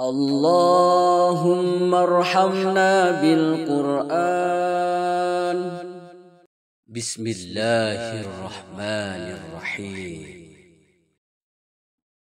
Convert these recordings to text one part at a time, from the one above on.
اللهم ارحمنا bil بسم الله الرحمن الرحيم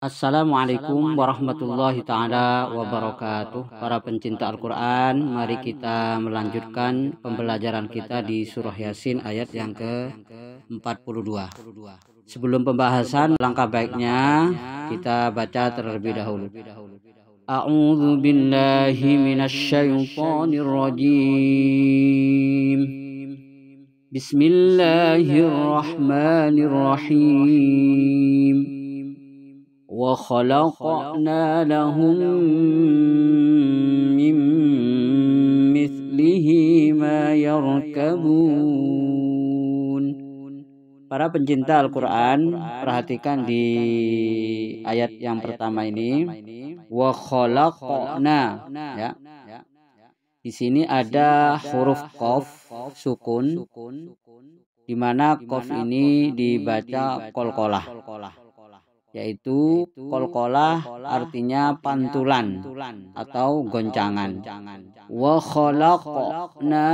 Assalamualaikum warahmatullahi taala wabarakatuh. Para pencinta Al-Qur'an, mari kita melanjutkan pembelajaran kita di surah Yasin ayat yang ke-42. Sebelum pembahasan, langkah baiknya kita baca terlebih dahulu. أعوذ بالله من الشيطان الرجيم بسم الله الرحمن الرحيم وخلقنا لهم من مثله ما يركبون Para pencinta Al-Quran, perhatikan di ayat yang pertama ini. Wa khalaqna. Ya. ya. Di sini ada huruf kof, sukun, di mana kof ini dibaca kolkolah. Yaitu kolkolah artinya pantulan atau goncangan. Wa khalaqna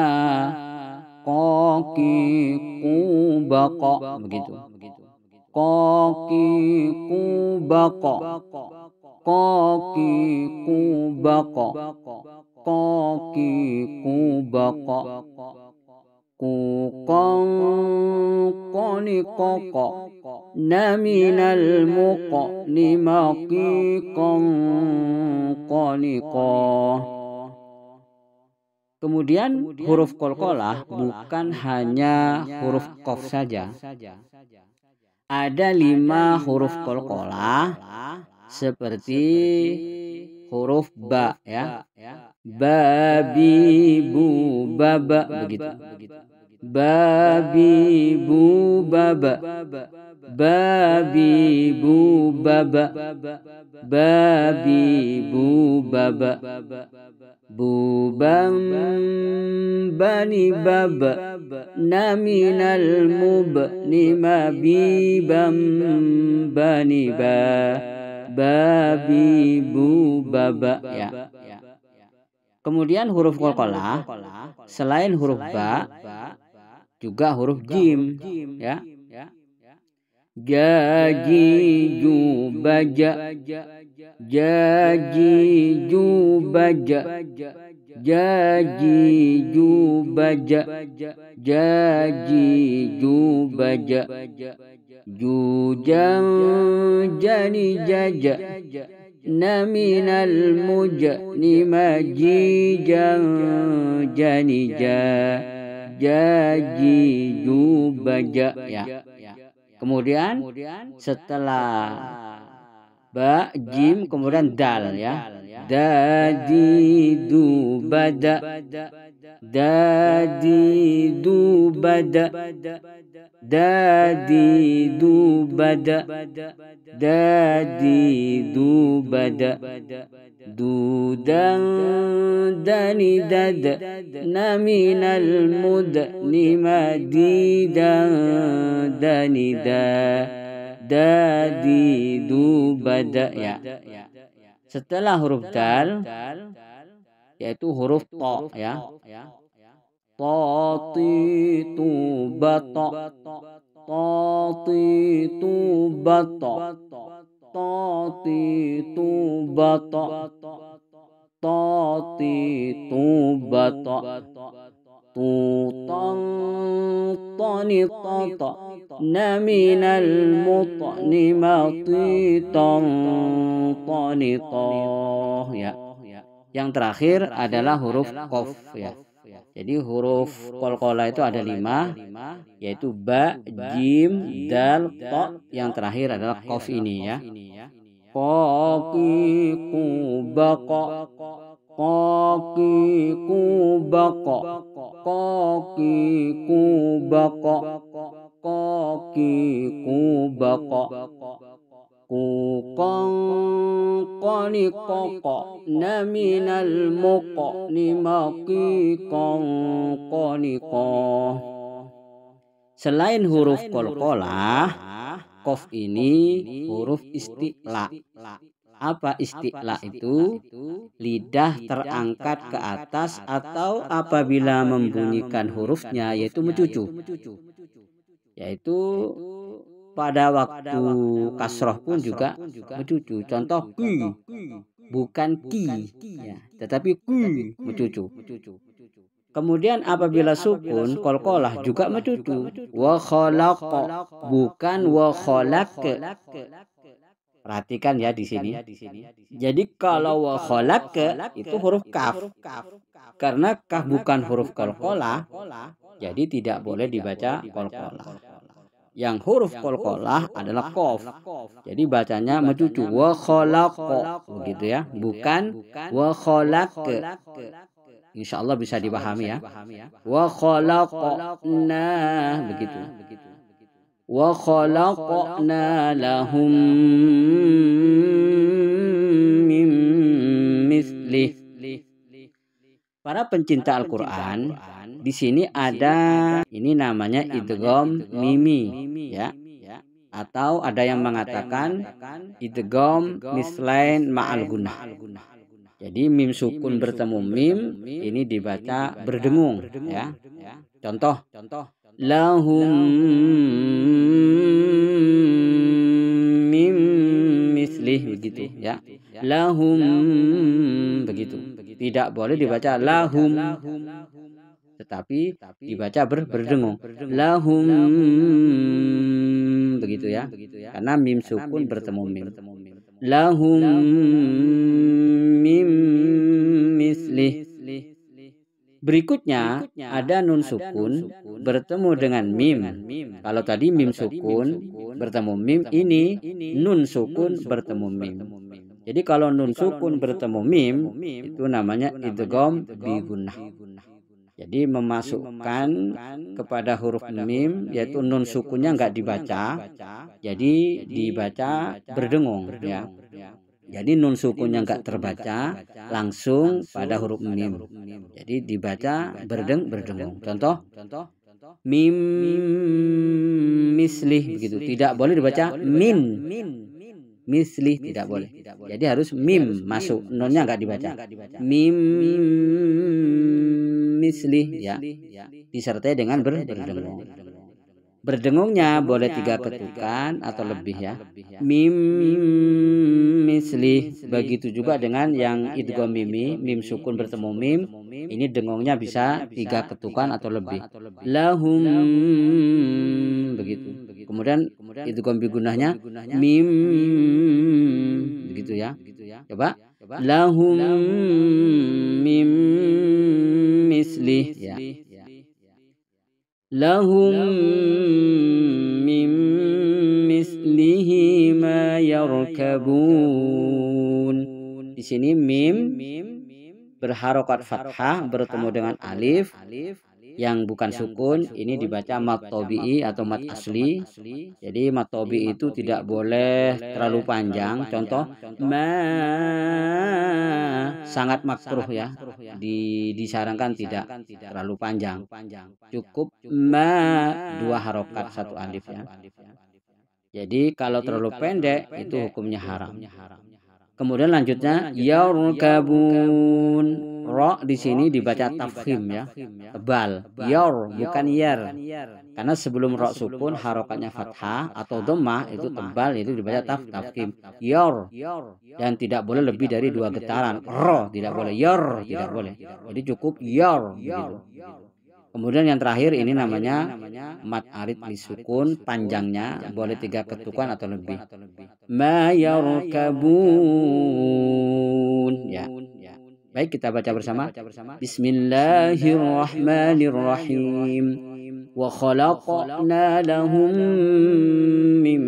koki ku begitu koki ku bako koki ku bako koki ku bako ku kong koni koko naminal muko ni maki kong koni ko Kemudian, Kemudian huruf kolkolah kol bukan hanya huruf kof saja. Ada lima huruf kolkolah seperti huruf ba ya. ya. Babi bu baba begitu. Babi bu baba. Babi bu baba. Babi bu baba. Babi, bu, baba. Buban bani bab namin al mub nima bani ba babi bu baba ya. Kemudian huruf kolkola selain huruf ba juga huruf jim ya. Jaji ju baja. Jaji ju baja. baja jaji jubaja jaji jubaja jujam jani jaja naminal mujni majijan jani jaji jubaja ya kemudian setelah ba jim kemudian dal ya دادي دو بدا دادي دو بدا دادي دو بدا دادي دو بدا دو دودا دندد من المدن مديدا دندا دادي دو بدا يا Setelah huruf dal yaitu huruf ya. to ya. to ti tu bato ti tu bato ti tu bato ti tu bato طوطا طنطط نمن المطن tan toniqoh ya. Yang terakhir adalah huruf kof ya. Jadi huruf kol-kola itu ada lima, yaitu ba, jim, dal, to. Yang terakhir adalah kof ini ya. Kokiku bako, kokiku bako, kokiku bako, kokiku bako. حقوقا قد قطعنا من kong koni, ko. Selain huruf kolkola, kof ini huruf istiqla. Apa istiqla itu? Lidah terangkat ke atas atau apabila membunyikan hurufnya yaitu mencucu. Yaitu pada waktu kasroh pun juga mencucu. Contoh ki, bukan ki, ya, tetapi ki mencucu. Kemudian apabila sukun kolkolah juga mencucu. Wa bukan wa Perhatikan ya di sini. Jadi kalau wa itu huruf kaf. Karena kah bukan huruf kolkolah, jadi tidak boleh dibaca kolkolah yang huruf kolkolah adalah kof. Jadi bacanya mencucu wa begitu ya. Gitu ya, bukan wa Insya Allah bisa ya. dipahami ya. Wa kholakna begitu. Wa kholakna lahum mim Para pencinta Al-Quran, di sini ada ini namanya idgham mimi ya. ya. Atau ada yang mengatakan idgham mislain ma'al guna Jadi mim sukun bertemu mim ini dibaca berdengung ya. ya. Contoh contoh lahum mim mislih ya. begitu ya. Lahum begitu. Tidak boleh dibaca lahum tetapi dibaca ber, berdengung. Lahum ya. begitu ya. Karena mim sukun bertemu mim. Lahum mim mislih. Berikutnya, Berikutnya ada nun sukun, ada nun sukun bertemu dengan mim. mim. Kalau tadi mim mim sukun bertemu mim, ini, ini nun sukun, nun sukun bertemu mim. Jadi kalau nun sukun bertemu mim, itu namanya idgham bi jadi memasukkan kepada huruf mim yaitu nun sukunya nggak dibaca, jadi dibaca berdengung ya. ya. Jadi nun sukunya nggak terbaca langsung pada huruf mim. Jadi dibaca berdeng berdengung. Contoh, mim mislih begitu. Tidak boleh dibaca min misli, tidak boleh. Jadi harus mim masuk. Nunnya nggak dibaca. Mim mislih ya, ya disertai dengan ber berdengung. Berdengungnya boleh tiga ketukan atau lebih ya. ya. Mim mislih begitu juga dengan yang idgham mimi mim sukun bertemu mim ini dengungnya bisa tiga ketukan atau lebih. Lahum begitu. Kemudian idgham bigunahnya mim begitu ya. ya. Coba lahum mim mislih ya. Lahum min mislihi ma yarkabun. Di sini mim berharokat fathah bertemu dengan alif yang bukan sukun ini dibaca mat atau mat asli. Jadi mat tobi itu tidak boleh terlalu panjang. Contoh ma sangat ya. makruh ya. Di, disarankan tidak terlalu panjang. Cukup ma dua harokat ya. satu alif ya. Jadi kalau terlalu pendek itu hukumnya haram. Kemudian lanjutnya yarkabun. Ro di sini dibaca tafhim ya. ya, tebal. Yor bukan yer. Karena sebelum ro sukun harokatnya fathah atau domah itu tebal itu dibaca taf tafhim. Yor dan tidak boleh lebih dari dua getaran. Ro tidak boleh, yor tidak boleh. Jadi cukup yor begitu. Kemudian yang terakhir ini namanya mat arid lisukun panjangnya boleh tiga ketukan atau lebih ma yarkabun ya baik kita baca bersama bismillahirrahmanirrahim wa khalaqna lahum min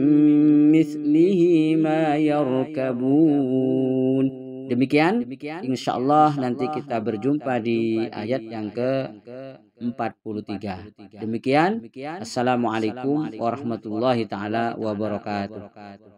mislihi ma yarkabun demikian insyaallah nanti kita berjumpa di ayat yang ke 43 demikian assalamualaikum warahmatullahi taala wabarakatuh